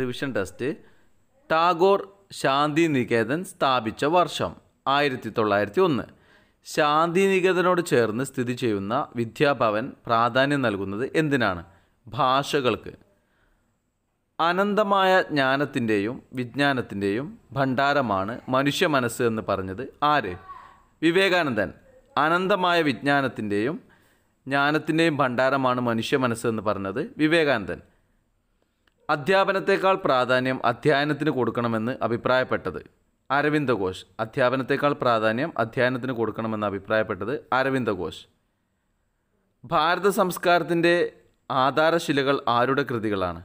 revision test Tagore Shantiniketan സ്ഥാപിച്ച വർഷം ആയിരത്തി തൊള്ളായിരത്തി ഒന്ന് ശാന്തിനികേതനോട് ചേർന്ന് സ്ഥിതി ചെയ്യുന്ന വിദ്യാഭവൻ പ്രാധാന്യം നൽകുന്നത് എന്തിനാണ് ഭാഷകൾക്ക് അനന്തമായ ജ്ഞാനത്തിൻ്റെയും വിജ്ഞാനത്തിൻ്റെയും ഭണ്ഡാരമാണ് മനുഷ്യ മനസ്സ് എന്ന് പറഞ്ഞത് ആര് വിവേകാനന്ദൻ അനന്തമായ വിജ്ഞാനത്തിൻ്റെയും ജ്ഞാനത്തിൻ്റെയും ഭണ്ഡാരമാണ് മനുഷ്യ മനസ്സ് എന്ന് പറഞ്ഞത് വിവേകാനന്ദൻ അധ്യാപനത്തെക്കാൾ പ്രാധാന്യം അധ്യയനത്തിന് കൊടുക്കണമെന്ന് അഭിപ്രായപ്പെട്ടത് അരവിന്ദ ഘോഷ് അധ്യാപനത്തെക്കാൾ പ്രാധാന്യം അധ്യയനത്തിന് കൊടുക്കണമെന്ന് അഭിപ്രായപ്പെട്ടത് അരവിന്ദ ഘോഷ് ഭാരത സംസ്കാരത്തിൻ്റെ ആധാരശിലകൾ ആരുടെ കൃതികളാണ്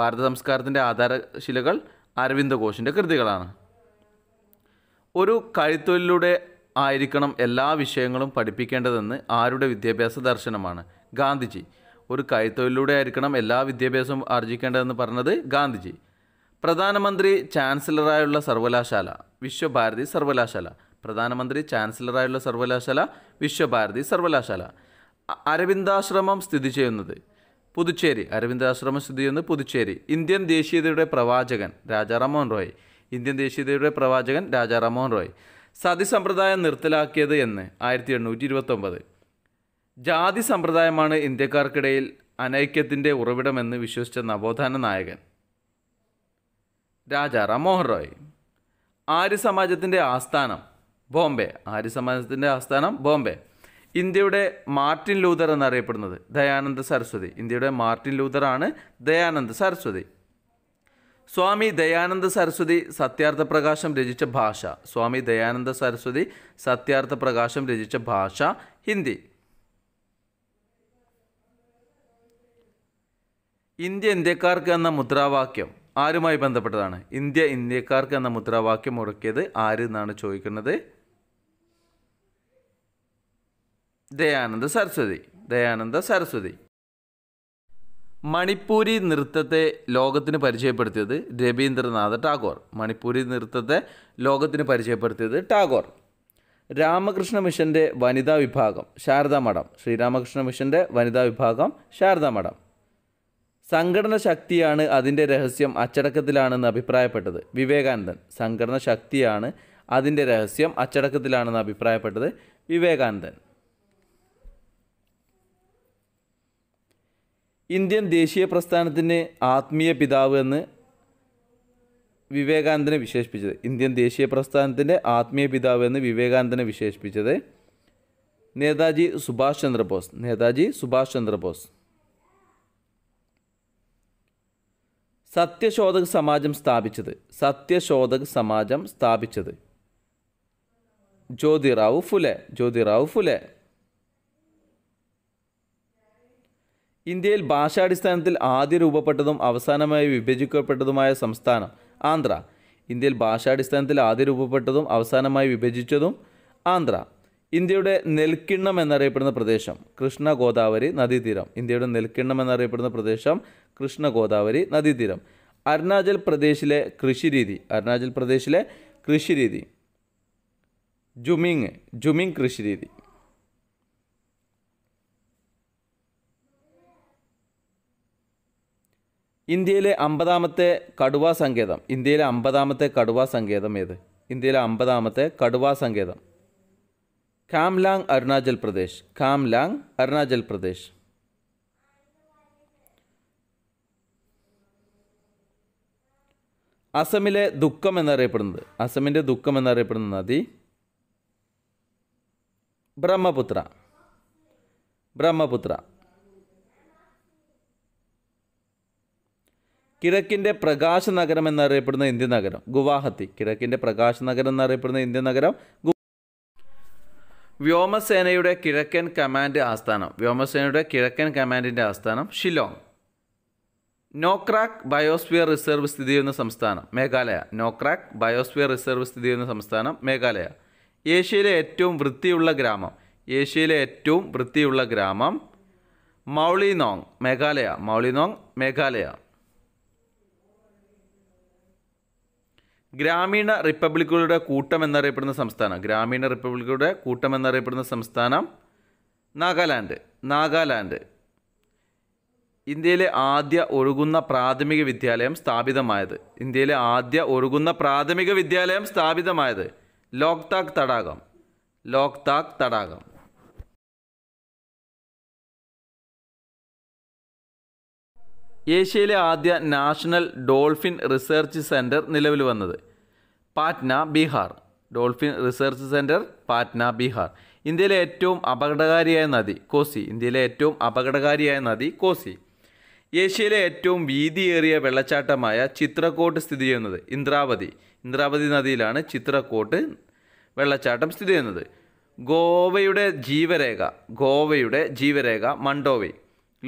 ഭാരത സംസ്കാരത്തിൻ്റെ ആധാരശിലകൾ അരവിന്ദ ഘോഷിൻ്റെ കൃതികളാണ് ഒരു കൈത്തൊഴിലൂടെ ആയിരിക്കണം എല്ലാ വിഷയങ്ങളും പഠിപ്പിക്കേണ്ടതെന്ന് ആരുടെ വിദ്യാഭ്യാസ ദർശനമാണ് ഗാന്ധിജി ഒരു കൈത്തൊഴിലൂടെ ആയിരിക്കണം എല്ലാ വിദ്യാഭ്യാസവും ആർജിക്കേണ്ടതെന്ന് പറഞ്ഞത് ഗാന്ധിജി പ്രധാനമന്ത്രി ചാൻസലറായുള്ള സർവകലാശാല വിശ്വഭാരതി സർവകലാശാല പ്രധാനമന്ത്രി ചാൻസലറായുള്ള സർവകലാശാല വിശ്വഭാരതി സർവകലാശാല അരവിന്ദാശ്രമം സ്ഥിതി ചെയ്യുന്നത് പുതുച്ചേരി അരവിന്ദാശ്രമം സ്ഥിതി ചെയ്യുന്നത് പുതുച്ചേരി ഇന്ത്യൻ ദേശീയതയുടെ പ്രവാചകൻ രാജാ മോഹൻ റോയ് ഇന്ത്യൻ ദേശീയതയുടെ പ്രവാചകൻ രാജാ മോഹൻ റോയ് സതി സമ്പ്രദായം നിർത്തലാക്കിയത് എന്ന് ആയിരത്തി എണ്ണൂറ്റി ഇരുപത്തൊമ്പത് ജാതി സമ്പ്രദായമാണ് ഇന്ത്യക്കാർക്കിടയിൽ അനൈക്യത്തിൻ്റെ ഉറവിടമെന്ന് വിശ്വസിച്ച നവോത്ഥാന നായകൻ രാജാ മോഹൻ റോയ് ആര്യ സമാജത്തിൻ്റെ ആസ്ഥാനം ബോംബെ ആര്യ സമാജത്തിൻ്റെ ആസ്ഥാനം ബോംബെ ഇന്ത്യയുടെ മാർട്ടിൻ ലൂതർ എന്നറിയപ്പെടുന്നത് ദയാനന്ദ സരസ്വതി ഇന്ത്യയുടെ മാർട്ടിൻ ലൂതറാണ് ദയാനന്ദ സരസ്വതി സ്വാമി ദയാനന്ദ സരസ്വതി സത്യാർത്ഥ പ്രകാശം രചിച്ച ഭാഷ സ്വാമി ദയാനന്ദ സരസ്വതി സത്യാർത്ഥ പ്രകാശം രചിച്ച ഭാഷ ഹിന്ദി ഇന്ത്യ ഇന്ത്യക്കാർക്ക് എന്ന മുദ്രാവാക്യം ആരുമായി ബന്ധപ്പെട്ടതാണ് ഇന്ത്യ ഇന്ത്യക്കാർക്ക് എന്ന മുദ്രാവാക്യം മുടക്കിയത് ആര് എന്നാണ് ചോദിക്കുന്നത് ദയാനന്ദ സരസ്വതി ദയാനന്ദ സരസ്വതി മണിപ്പൂരി നൃത്തത്തെ ലോകത്തിന് പരിചയപ്പെടുത്തിയത് രവീന്ദ്രനാഥ് ടാഗോർ മണിപ്പൂരി നൃത്തത്തെ ലോകത്തിന് പരിചയപ്പെടുത്തിയത് ടാഗോർ രാമകൃഷ്ണ മിഷൻ്റെ വനിതാ വിഭാഗം ശാരദാ മഠം ശ്രീരാമകൃഷ്ണ മിഷൻ്റെ വനിതാ വിഭാഗം ശാരദാ മഠം സംഘടന ശക്തിയാണ് അതിൻ്റെ രഹസ്യം അച്ചടക്കത്തിലാണെന്ന് അഭിപ്രായപ്പെട്ടത് വിവേകാനന്ദൻ സംഘടന ശക്തിയാണ് അതിൻ്റെ രഹസ്യം അച്ചടക്കത്തിലാണെന്ന് അഭിപ്രായപ്പെട്ടത് വിവേകാനന്ദൻ ഇന്ത്യൻ ദേശീയ പ്രസ്ഥാനത്തിന് ആത്മീയ പിതാവ് എന്ന് വിവേകാനന്ദനെ വിശേഷിപ്പിച്ചത് ഇന്ത്യൻ ദേശീയ പ്രസ്ഥാനത്തിൻ്റെ ആത്മീയ പിതാവ് എന്ന് വിവേകാനന്ദനെ വിശേഷിപ്പിച്ചത് നേതാജി സുഭാഷ് ചന്ദ്രബോസ് നേതാജി സുഭാഷ് ചന്ദ്രബോസ് സത്യശോധക സമാജം സ്ഥാപിച്ചത് സത്യശോധക സമാജം സ്ഥാപിച്ചത് ജ്യോതിറാവു ഫുലെ ജ്യോതിറാവു ഫുലെ ഇന്ത്യയിൽ ഭാഷാടിസ്ഥാനത്തിൽ ആദ്യ രൂപപ്പെട്ടതും അവസാനമായി വിഭജിക്കപ്പെട്ടതുമായ സംസ്ഥാനം ആന്ധ്ര ഇന്ത്യയിൽ ഭാഷാടിസ്ഥാനത്തിൽ ആദ്യ രൂപപ്പെട്ടതും അവസാനമായി വിഭജിച്ചതും ആന്ധ്ര ഇന്ത്യയുടെ നെൽക്കിണ്ണം എന്നറിയപ്പെടുന്ന പ്രദേശം കൃഷ്ണ ഗോദാവരി നദീതീരം ഇന്ത്യയുടെ നെൽക്കിണ്ണം എന്നറിയപ്പെടുന്ന പ്രദേശം കൃഷ്ണ ഗോദാവരി നദീതീരം അരുണാചൽ പ്രദേശിലെ കൃഷിരീതി അരുണാചൽ പ്രദേശിലെ കൃഷിരീതി ജുമിങ് ജുമിങ് കൃഷിരീതി ഇന്ത്യയിലെ അമ്പതാമത്തെ കടുവാ സങ്കേതം ഇന്ത്യയിലെ അമ്പതാമത്തെ കടുവാ സങ്കേതം ഏത് ഇന്ത്യയിലെ അമ്പതാമത്തെ കടുവാ സങ്കേതം കാംലാങ് അരുണാചൽ പ്രദേശ് കാംലാങ് അരുണാചൽ പ്രദേശ് അസമിലെ ദുഃഖം എന്നറിയപ്പെടുന്നത് അസമിൻ്റെ ദുഃഖം എന്നറിയപ്പെടുന്ന നദി ബ്രഹ്മപുത്ര ബ്രഹ്മപുത്ര കിഴക്കിൻ്റെ പ്രകാശ നഗരം എന്നറിയപ്പെടുന്ന ഇന്ത്യൻ നഗരം ഗുവാഹത്തി കിഴക്കിൻ്റെ പ്രകാശ നഗരം എന്നറിയപ്പെടുന്ന ഇന്ത്യൻ നഗരം വ്യോമസേനയുടെ കിഴക്കൻ കമാൻഡ് ആസ്ഥാനം വ്യോമസേനയുടെ കിഴക്കൻ കമാൻഡിൻ്റെ ആസ്ഥാനം ഷിലോങ് നോക്രാക്ക് ബയോസ്ഫിയർ റിസർവ് സ്ഥിതി ചെയ്യുന്ന സംസ്ഥാനം മേഘാലയ നോക്രാക്ക് ബയോസ്ഫിയർ റിസർവ് സ്ഥിതി ചെയ്യുന്ന സംസ്ഥാനം മേഘാലയ ഏഷ്യയിലെ ഏറ്റവും വൃത്തിയുള്ള ഗ്രാമം ഏഷ്യയിലെ ഏറ്റവും വൃത്തിയുള്ള ഗ്രാമം മൗളിനോങ് മേഘാലയ മൗളിനോങ് മേഘാലയ ഗ്രാമീണ റിപ്പബ്ലിക്കുകളുടെ കൂട്ടം എന്നറിയപ്പെടുന്ന സംസ്ഥാനം ഗ്രാമീണ റിപ്പബ്ലിക്കുകളുടെ കൂട്ടം എന്നറിയപ്പെടുന്ന സംസ്ഥാനം നാഗാലാൻഡ് നാഗാലാൻഡ് ഇന്ത്യയിലെ ആദ്യ ഒഴുകുന്ന പ്രാഥമിക വിദ്യാലയം സ്ഥാപിതമായത് ഇന്ത്യയിലെ ആദ്യ ഒഴുകുന്ന പ്രാഥമിക വിദ്യാലയം സ്ഥാപിതമായത് ലോക്താക് തടാകം ലോക്താക് തടാകം ഏഷ്യയിലെ ആദ്യ നാഷണൽ ഡോൾഫിൻ റിസർച്ച് സെൻറ്റർ നിലവിൽ വന്നത് Patna Bihar dolphin research centre Patna Bihar ഇന്ത്യയിലെ ഏറ്റവും അപകടകാരിയായ നദി കോസി ഇന്ത്യയിലെ ഏറ്റവും അപകടകാരിയായ നദി കോസി ഏഷ്യയിലെ ഏറ്റവും വീതിയേറിയ വെള്ളച്ചാട്ടമായ ചിത്രക്കോട്ട് സ്ഥിതി ചെയ്യുന്നത് ഇന്ദ്രാവതി ഇന്ദ്രാവതി നദിയിലാണ് ചിത്രക്കോട്ട് വെള്ളച്ചാട്ടം സ്ഥിതി ചെയ്യുന്നത് ഗോവയുടെ ജീവരേഖ ഗോവയുടെ ജീവരേഖ മണ്ടോവി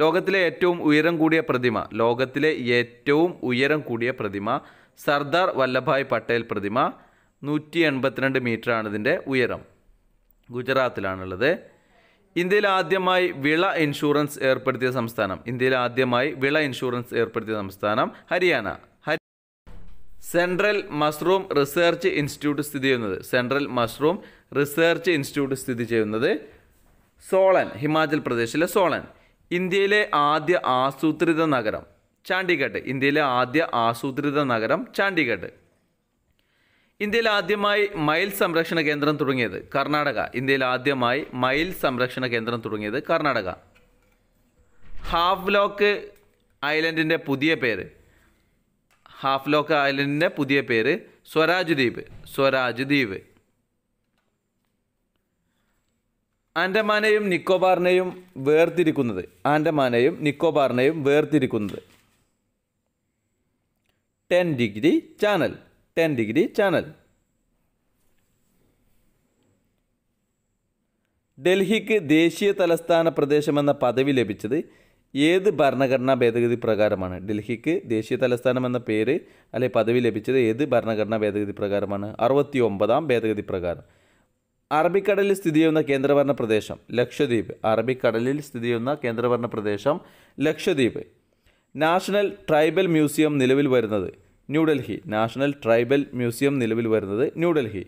ലോകത്തിലെ ഏറ്റവും ഉയരം കൂടിയ പ്രതിമ ലോകത്തിലെ ഏറ്റവും ഉയരം കൂടിയ പ്രതിമ സർദാർ വല്ലഭായ് പട്ടേൽ പ്രതിമ നൂറ്റി എൺപത്തിരണ്ട് മീറ്ററാണ് ഇതിൻ്റെ ഉയരം ഗുജറാത്തിലാണുള്ളത് ഇന്ത്യയിൽ ആദ്യമായി വിള ഇൻഷുറൻസ് ഏർപ്പെടുത്തിയ സംസ്ഥാനം ഇന്ത്യയിൽ ആദ്യമായി വിള ഇൻഷുറൻസ് ഏർപ്പെടുത്തിയ സംസ്ഥാനം Haryana central mushroom research institute സ്ഥിതി ചെയ്യുന്നത് സെൻട്രൽ മഷ്റൂം റിസർച്ച് ഇൻസ്റ്റിറ്റ്യൂട്ട് സ്ഥിതി ചെയ്യുന്നത് സോളൻ ഹിമാചൽ പ്രദേശിലെ സോളൻ ഇന്ത്യയിലെ ആദ്യ ആസൂത്രിത നഗരം ചാണ്ടിഗഡ് ഇന്ത്യയിലെ ആദ്യ ആസൂത്രിത നഗരം ചാണ്ടിഗഡ് ഇന്ത്യയിൽ ആദ്യമായി മയിൽ സംരക്ഷണ കേന്ദ്രം തുടങ്ങിയത് കർണാടക ഇന്ത്യയിൽ ആദ്യമായി മയിൽ സംരക്ഷണ കേന്ദ്രം തുടങ്ങിയത് കർണാടക ഹാഫ് ലോക്ക് ഐലൻഡിൻ്റെ പുതിയ പേര് ഹാഫ് ലോക്ക് ഐലൻഡിൻ്റെ പുതിയ പേര് സ്വരാജ് ദ്വീപ് സ്വരാജ് ദ്വീപ് ആൻഡമാനെയും നിക്കോബാറിനെയും വേർതിരിക്കുന്നത് ആൻഡമാനെയും നിക്കോബാറിനെയും വേർതിരിക്കുന്നത് 10 degree channel 10 degree channel ഡൽഹിക്ക് ദേശീയ തലസ്ഥാന പ്രദേശമെന്ന പദവി ലഭിച്ചത് ഏത് ഭരണഘടനാ ഭേദഗതി പ്രകാരമാണ് ഡൽഹിക്ക് ദേശീയ തലസ്ഥാനം എന്ന പേര് അല്ലെ പദവി ലഭിച്ചത് ഏത് ഭരണഘടനാ ഭേദഗതി പ്രകാരമാണ് അറുപത്തി ഒമ്പതാം ഭേദഗതി പ്രകാരം അറബിക്കടലിൽ സ്ഥിതി ചെയ്യുന്ന കേന്ദ്രഭരണ പ്രദേശം ലക്ഷദ്വീപ് അറബിക്കടലിൽ സ്ഥിതി ചെയ്യുന്ന കേന്ദ്രഭരണ പ്രദേശം ലക്ഷദ്വീപ് നാഷണൽ ട്രൈബൽ മ്യൂസിയം നിലവിൽ വരുന്നത് ന്യൂഡൽഹി നാഷണൽ ട്രൈബൽ മ്യൂസിയം നിലവിൽ വരുന്നത് ന്യൂഡൽഹി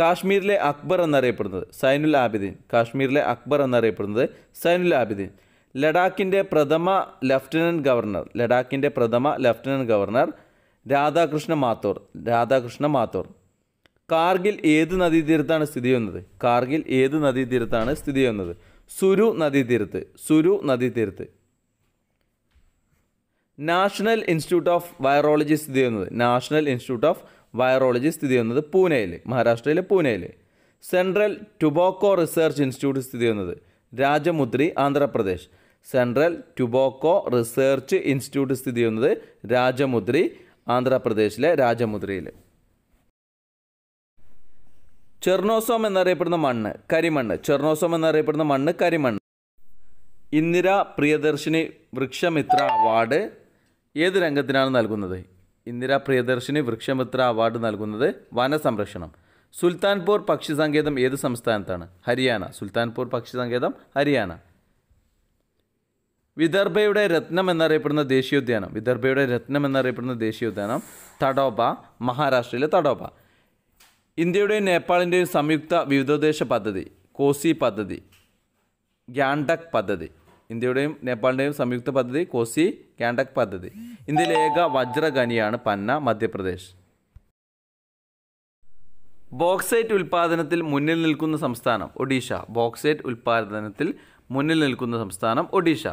കാശ്മീരിലെ അക്ബർ എന്നറിയപ്പെടുന്നത് സൈനുൽ ആബിദീൻ കാശ്മീരിലെ അക്ബർ എന്നറിയപ്പെടുന്നത് സൈനുൽ ആബിദീൻ ലഡാക്കിൻ്റെ പ്രഥമ ലഫ്റ്റനൻറ്റ് ഗവർണർ ലഡാക്കിൻ്റെ പ്രഥമ ലഫ്റ്റനൻറ്റ് ഗവർണർ രാധാകൃഷ്ണ മാത്തോർ രാധാകൃഷ്ണ മാത്തോർ കാർഗിൽ ഏത് നദീതീരത്താണ് സ്ഥിതി ചെയ്യുന്നത് കാർഗിൽ ഏത് നദീതീരത്താണ് സ്ഥിതി ചെയ്യുന്നത് സുരു നദീതീരത്ത് സുരു നദീതീരത്ത് നാഷണൽ ഇൻസ്റ്റിറ്റ്യൂട്ട് ഓഫ് വൈറോളജി സ്ഥിതി ചെയ്യുന്നത് നാഷണൽ ഇൻസ്റ്റിറ്റ്യൂട്ട് ഓഫ് വൈറോളജി സ്ഥിതി ചെയ്യുന്നത് പൂനെയിൽ മഹാരാഷ്ട്രയിലെ പൂനെയിൽ സെൻട്രൽ ടുബോക്കോ റിസർച്ച് ഇൻസ്റ്റിറ്റ്യൂട്ട് സ്ഥിതി ചെയ്യുന്നത് Rajahmundry Andhra Pradesh central tobacco research institute സ്ഥിതി ചെയ്യുന്നത് രാജമുദ്രി ആന്ധ്രാപ്രദേശിലെ രാജമുദ്രിയിൽ ചെർണോസോം എന്നറിയപ്പെടുന്ന മണ്ണ് കരിമണ്ണ് ചെർണോസോം എന്നറിയപ്പെടുന്ന മണ്ണ് കരിമണ്ണ് ഇന്ദിര പ്രിയദർശിനി വൃക്ഷമിത്ര അവാർഡ് ഏത് രംഗത്തിനാണ് നൽകുന്നത് ഇന്ദിരാ പ്രിയദർശിനി വൃക്ഷമിത്ര അവാർഡ് നൽകുന്നത് വനസംരക്ഷണം സുൽത്താൻപൂർ പക്ഷി സങ്കേതം ഏത് സംസ്ഥാനത്താണ് ഹരിയാന സുൽത്താൻപൂർ പക്ഷി സങ്കേതം ഹരിയാന വിദർഭയുടെ രത്നം എന്നറിയപ്പെടുന്ന ദേശീയോദ്യാനം വിദർഭയുടെ രത്നം എന്നറിയപ്പെടുന്ന ദേശീയോദ്യാനം തടോബ മഹാരാഷ്ട്രയിലെ തടോബ ഇന്ത്യയുടെയും നേപ്പാളിൻ്റെയും സംയുക്ത വിവിധോദ്ദേശ പദ്ധതി കോസി പദ്ധതി ഗ്യാണ്ടക് പദ്ധതി ഇന്ത്യയുടെയും നേപ്പാളിൻ്റെയും സംയുക്ത പദ്ധതി കോസി കാൻഡക് പദ്ധതി ഇന്ത്യയിലെ ഏക വജ്രഖനിയാണ് പന്ന മധ്യപ്രദേശ് ബോക്സൈറ്റ് ഉൽപ്പാദനത്തിൽ മുന്നിൽ നിൽക്കുന്ന സംസ്ഥാനം ഒഡീഷ ബോക്സൈറ്റ് ഉൽപ്പാദനത്തിൽ മുന്നിൽ നിൽക്കുന്ന സംസ്ഥാനം ഒഡീഷ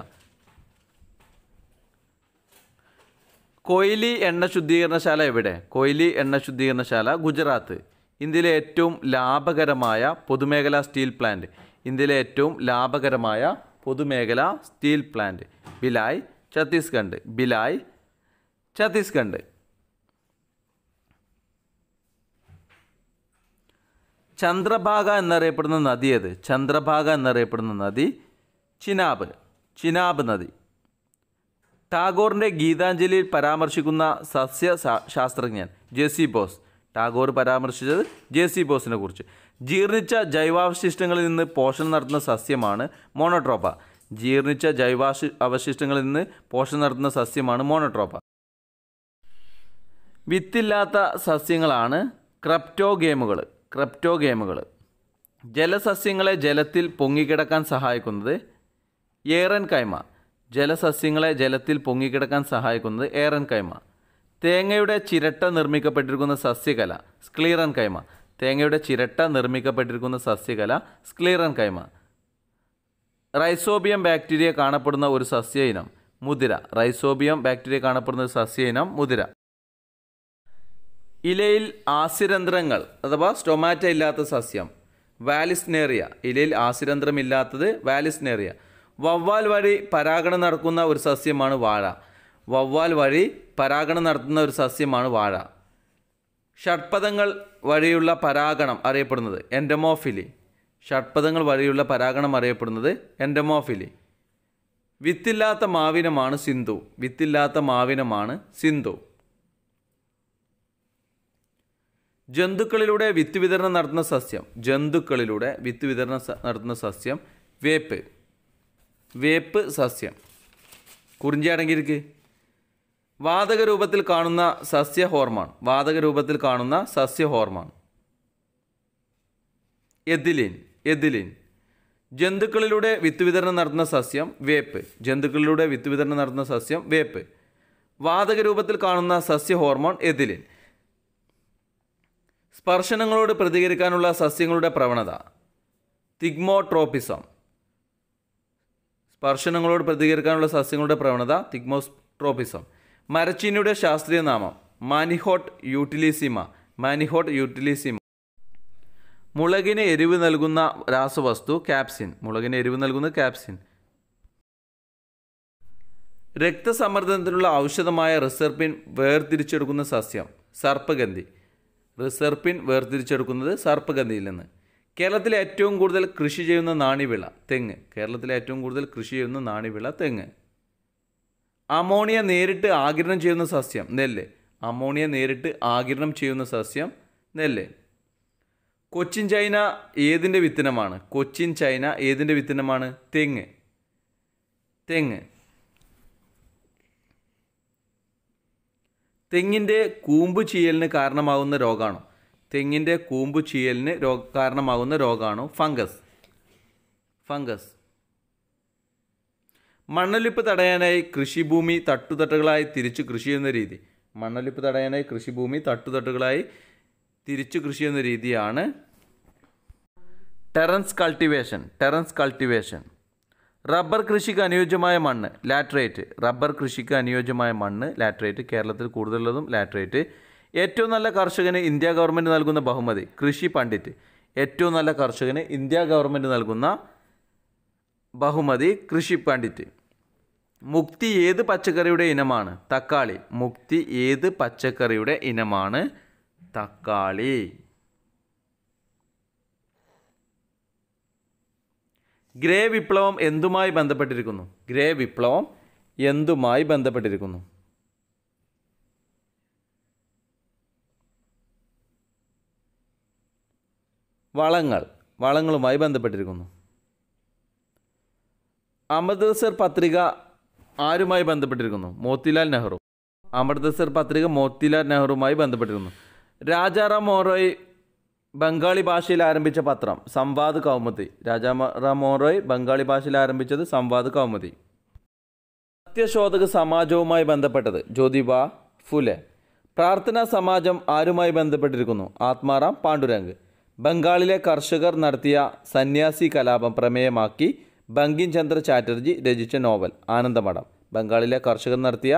കൊയ്ലി എണ്ണ ശുദ്ധീകരണശാല എവിടെ കൊയ്ലി എണ്ണ ശുദ്ധീകരണശാല ഗുജറാത്ത് ഇന്ത്യയിലെ ഏറ്റവും ലാഭകരമായ പൊതുമേഖലാ സ്റ്റീൽ പ്ലാന്റ് ഇന്ത്യയിലെ ഏറ്റവും ലാഭകരമായ പൊതുമേഖല സ്റ്റീൽ പ്ലാന്റ് ബിലായ് ഛത്തീസ്ഗഡ് ബിലായ് ഛത്തീസ്ഗഡ് ചന്ദ്രഭാഗ എന്നറിയപ്പെടുന്ന നദി ഏത് ചന്ദ്രഭാഗ എന്നറിയപ്പെടുന്ന നദി ചിനാബ് ചിനാബ് നദി ടാഗോറിൻ്റെ ഗീതാഞ്ജലിയിൽ പരാമർശിക്കുന്ന സസ്യ ശാസ്ത്രജ്ഞൻ ജെ സി ബോസ് ടാഗോർ പരാമർശിച്ചത് ജെ സി ബോസിനെ കുറിച്ച് ജീർണിച്ച ജൈവാവശിഷ്ടങ്ങളിൽ നിന്ന് പോഷണം നടത്തുന്ന സസ്യമാണ് മോണോട്രോപ്പ ജീർണിച്ച ജൈവാശി അവശിഷ്ടങ്ങളിൽ നിന്ന് പോഷണം നടത്തുന്ന സസ്യമാണ് മോണോട്രോപ്പ വിത്തില്ലാത്ത സസ്യങ്ങളാണ് ക്രപ്റ്റോ ഗെയിമുകൾ ക്രപ്റ്റോ ഗെയിമുകൾ ജലസസ്യങ്ങളെ ജലത്തിൽ പൊങ്ങിക്കിടക്കാൻ സഹായിക്കുന്നത് ഏറൻ കൈമ ജലസസ്യങ്ങളെ ജലത്തിൽ പൊങ്ങിക്കിടക്കാൻ സഹായിക്കുന്നത് ഏറൻ കൈമ തേങ്ങയുടെ ചിരട്ട നിർമ്മിക്കപ്പെട്ടിരിക്കുന്ന സസ്യകല സ്ക്ലീറൻ കൈമ തേങ്ങയുടെ ചിരട്ട നിർമ്മിക്കപ്പെട്ടിരിക്കുന്ന സസ്യകല സ്ക്ലീറൻ കൈമ റൈസോബിയം ബാക്ടീരിയ കാണപ്പെടുന്ന ഒരു സസ്യ ഇനം മുതിര റൈസോബിയം ബാക്ടീരിയ കാണപ്പെടുന്ന ഒരു സസ്യ ഇനം മുതിര ഇലയിൽ ആസിരന്ധ്രങ്ങൾ അഥവാ സ്റ്റൊമാറ്റ ഇല്ലാത്ത സസ്യം വാലിസ്നേറിയ ഇലയിൽ ആസിരന്ധ്രമില്ലാത്തത് വാലിസ്നേറിയ വവ്വാൽ വഴി പരാഗണം നടക്കുന്ന ഒരു സസ്യമാണ് വാഴ വവ്വാൽ വഴി പരാഗണം നടത്തുന്ന ഒരു സസ്യമാണ് വാഴ ഷഡ്പദങ്ങൾ വഴിയുള്ള പരാഗണം അറിയപ്പെടുന്നത് എൻഡമോഫിലി ഷഡ്പഥങ്ങൾ വഴിയുള്ള പരാഗണം അറിയപ്പെടുന്നത് എൻഡമോഫിലി വിത്തില്ലാത്ത മാവിനമാണ് സിന്ധു വിത്തില്ലാത്ത മാവിനമാണ് സിന്ധു ജന്തുക്കളിലൂടെ വിത്ത് വിതരണം നടത്തുന്ന സസ്യം ജന്തുക്കളിലൂടെ വിത്ത് വിതരണം നടത്തുന്ന സസ്യം വേപ്പ് വേപ്പ് സസ്യം കുറിഞ്ചി അടങ്ങിയിരിക്കുക വാതക രൂപത്തിൽ കാണുന്ന സസ്യ ഹോർമോൺ വാതക രൂപത്തിൽ കാണുന്ന സസ്യ ഹോർമോൺ എതിലിൻ എതിലിൻ ജന്തുക്കളിലൂടെ വിത്ത് വിതരണം നടത്തുന്ന സസ്യം വേപ്പ് ജന്തുക്കളിലൂടെ വിത്ത് വിതരണം നടത്തുന്ന സസ്യം വേപ്പ് വാതക രൂപത്തിൽ കാണുന്ന സസ്യ ഹോർമോൺ എതിലിൻ സ്പർശനങ്ങളോട് പ്രതികരിക്കാനുള്ള സസ്യങ്ങളുടെ പ്രവണത തിഗ്മോട്രോപ്പിസം സ്പർശനങ്ങളോട് പ്രതികരിക്കാനുള്ള സസ്യങ്ങളുടെ പ്രവണത തിഗ്മോസ്ട്രോപ്പിസം മരച്ചീനിയുടെ ശാസ്ത്രീയ നാമം മാനിഹോട്ട് യൂട്ടിലിസിമ മാനിഹോട്ട് യൂട്ടിലിസിമ മുളകിന് എരിവ് നൽകുന്ന രാസവസ്തു കാപ്സിൻ മുളകിന് എരിവ് നൽകുന്ന കാപ്സിൻ രക്തസമ്മർദ്ദത്തിനുള്ള ഔഷധമായ റിസർപ്പിൻ വേർതിരിച്ചെടുക്കുന്ന സസ്യം സർപ്പഗന്ധി റിസർപ്പിൻ വേർതിരിച്ചെടുക്കുന്നത് സർപ്പഗന്ധിയിൽ നിന്ന് കേരളത്തിലെ ഏറ്റവും കൂടുതൽ കൃഷി ചെയ്യുന്ന നാണിവിള തെങ്ങ് കേരളത്തിലെ ഏറ്റവും കൂടുതൽ കൃഷി ചെയ്യുന്ന നാണിവിള തെങ്ങ് അമോണിയ നേരിട്ട് ആകിരണം ചെയ്യുന്ന സസ്യം നെല്ല് അമോണിയ നേരിട്ട് ആകിരണം ചെയ്യുന്ന സസ്യം നെല്ല് കൊച്ചിൻ ചൈന ഏതിൻ്റെ വിത്തനമാണ് കൊച്ചിൻ ചൈന ഏതിൻ്റെ വിത്തനമാണ് തെങ്ങ് തെങ്ങ് തെങ്ങിൻ്റെ കൂമ്പ് ചീയലിന് കാരണമാകുന്ന രോഗമാണോ തെങ്ങിൻ്റെ കൂമ്പ് ചീയലിന് രോ കാരണമാകുന്ന രോഗമാണോ ഫംഗസ് ഫംഗസ് മണ്ണൊലിപ്പ് തടയാനായി കൃഷിഭൂമി തട്ടുതട്ടുകളായി തിരിച്ച് കൃഷി എന്ന രീതി മണ്ണൊലിപ്പ് തടയാനായി കൃഷിഭൂമി തട്ടുതട്ടുകളായി തിരിച്ചു കൃഷി എന്ന രീതിയാണ് terrace cultivation terrace cultivation rubber കൃഷിക്ക് അനുയോജ്യമായ മണ്ണ് ലാറ്ററേറ്റ് റബ്ബർ കൃഷിക്ക് അനുയോജ്യമായ മണ്ണ് ലാറ്ററേറ്റ് കേരളത്തിൽ കൂടുതലുള്ളതും ലാറ്ററേറ്റ് ഏറ്റവും നല്ല കർഷകന് ഇന്ത്യ ഗവൺമെൻറ് നൽകുന്ന ബഹുമതി കൃഷി പണ്ഡിറ്റ് ഏറ്റവും നല്ല കർഷകന് ഇന്ത്യ ഗവൺമെൻറ് നൽകുന്ന ബഹുമതി കൃഷി പണ്ഡിറ്റ് മുക്തി ഏത് പച്ചക്കറിയുടെ ഇനമാണ് തക്കാളി മുക്തി ഏത് പച്ചക്കറിയുടെ ഇനമാണ് തക്കാളി ഗ്രേ വിപ്ലവം എന്തുമായി ബന്ധപ്പെട്ടിരിക്കുന്നു ഗ്രേ വിപ്ലവം എന്തുമായി ബന്ധപ്പെട്ടിരിക്കുന്നു വളങ്ങൾ വളങ്ങളുമായി ബന്ധപ്പെട്ടിരിക്കുന്നു അമൃതസർ പത്രിക ആരുമായി ബന്ധപ്പെട്ടിരിക്കുന്നു മോത്തിലാൽ നെഹ്റു അമൃതസർ പത്രിക മോത്തിലാൽ നെഹ്റുമായി ബന്ധപ്പെട്ടിരുന്നു രാജാറാം മോറോയ് ബംഗാളി ഭാഷയിൽ ആരംഭിച്ച പത്രം സംവാദ് കൗമുദി രാജാറാം മോറോയ് ബംഗാളി ഭാഷയിൽ ആരംഭിച്ചത് സംവാദ് കൗമുദി സത്യശോധക സമാജവുമായി ബന്ധപ്പെട്ടത് ജ്യോതിബ ഫുലെ പ്രാർത്ഥനാ സമാജം ആരുമായി ബന്ധപ്പെട്ടിരിക്കുന്നു ആത്മാറാം പാണ്ഡുരംഗ് ബംഗാളിലെ കർഷകർ നടത്തിയ സന്യാസി കലാപം പ്രമേയമാക്കി ബങ്കിം ചന്ദ്ര ചാറ്റർജി രചിച്ച നോവൽ ആനന്ദമഠം ബംഗാളിലെ കർഷകർ നടത്തിയ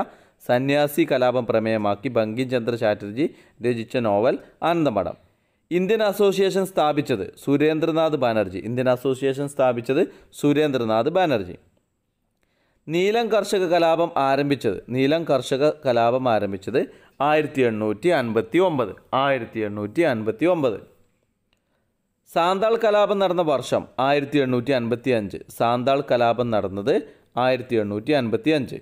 സന്യാസി കലാപം പ്രമേയമാക്കി ബങ്കിം ചന്ദ്ര ചാറ്റർജി രചിച്ച നോവൽ ആനന്ദമഠം ഇന്ത്യൻ അസോസിയേഷൻ സ്ഥാപിച്ചത് സുരേന്ദ്രനാഥ് ബാനർജി ഇന്ത്യൻ അസോസിയേഷൻ സ്ഥാപിച്ചത് സുരേന്ദ്രനാഥ് ബാനർജി നീലം കർഷക കലാപം ആരംഭിച്ചത് നീലം കർഷക കലാപം ആരംഭിച്ചത് ആയിരത്തി എണ്ണൂറ്റി അൻപത്തി ഒമ്പത് ആയിരത്തി എണ്ണൂറ്റി അൻപത്തി ഒമ്പത് സാന്താൾ കലാപം നടന്ന വർഷം ആയിരത്തി എണ്ണൂറ്റി അൻപത്തി അഞ്ച് സാന്താൾ കലാപം നടന്നത് ആയിരത്തി എണ്ണൂറ്റി അൻപത്തി അഞ്ച്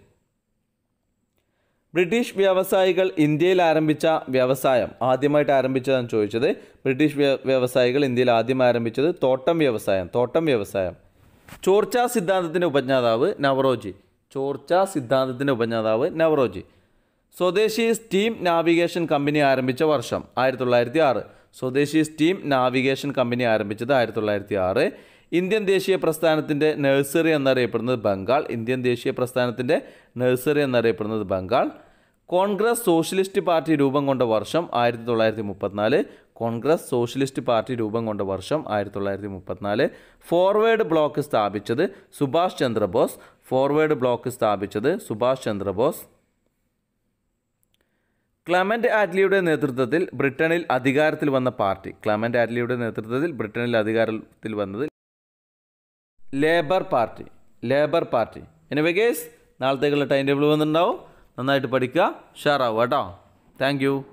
ബ്രിട്ടീഷ് വ്യവസായികൾ ഇന്ത്യയിൽ ആരംഭിച്ച വ്യവസായം ആദ്യമായിട്ട് ആരംഭിച്ചതെന്ന് ചോദിച്ചത് ബ്രിട്ടീഷ് വ്യവസായികൾ ഇന്ത്യയിൽ ആദ്യം ആരംഭിച്ചത് തോട്ടം വ്യവസായം തോട്ടം വ്യവസായം ചോർച്ച സിദ്ധാന്തത്തിൻ്റെ ഉപജ്ഞാതാവ് നവറോജി ചോർച്ച സിദ്ധാന്തത്തിൻ്റെ ഉപജ്ഞാതാവ് നവറോജി സ്വദേശി സ്റ്റീം നാവിഗേഷൻ കമ്പനി ആരംഭിച്ച വർഷം ആയിരത്തി തൊള്ളായിരത്തി ആറ് സ്വദേശി സ്റ്റീം നാവിഗേഷൻ കമ്പനി ആരംഭിച്ചത് ആയിരത്തി തൊള്ളായിരത്തി ആറ് ഇന്ത്യൻ ദേശീയ പ്രസ്ഥാനത്തിൻ്റെ നഴ്സറി എന്നറിയപ്പെടുന്നത് ബംഗാൾ ഇന്ത്യൻ ദേശീയ പ്രസ്ഥാനത്തിൻ്റെ നഴ്സറി എന്നറിയപ്പെടുന്നത് ബംഗാൾ കോൺഗ്രസ് സോഷ്യലിസ്റ്റ് പാർട്ടി രൂപം കൊണ്ട വർഷം ആയിരത്തി തൊള്ളായിരത്തി മുപ്പത്തിനാല് കോൺഗ്രസ് സോഷ്യലിസ്റ്റ് പാർട്ടി രൂപം കൊണ്ട വർഷം ആയിരത്തി തൊള്ളായിരത്തി മുപ്പത്തിനാല് ഫോർവേഡ് ബ്ലോക്ക് സ്ഥാപിച്ചത് സുഭാഷ് ചന്ദ്രബോസ് ഫോർവേഡ് ബ്ലോക്ക് സ്ഥാപിച്ചത് സുഭാഷ് ചന്ദ്രബോസ് ക്ലമൻ്റ് ആറ്റ്ലിയുടെ നേതൃത്വത്തിൽ ബ്രിട്ടനിൽ അധികാരത്തിൽ വന്ന പാർട്ടി ക്ലമൻ്റ് ആറ്റ്ലിയുടെ നേതൃത്വത്തിൽ ബ്രിട്ടനിൽ അധികാരത്തിൽ വന്നത് Labour party Labour party anyway കേസ് നാളത്തേക്കുള്ള ടൈം ടേബിൾ വന്നിട്ടുണ്ടാവും നന്നായിട്ട് പഠിക്കുക ഷെയർ കേട്ടോ താങ്ക്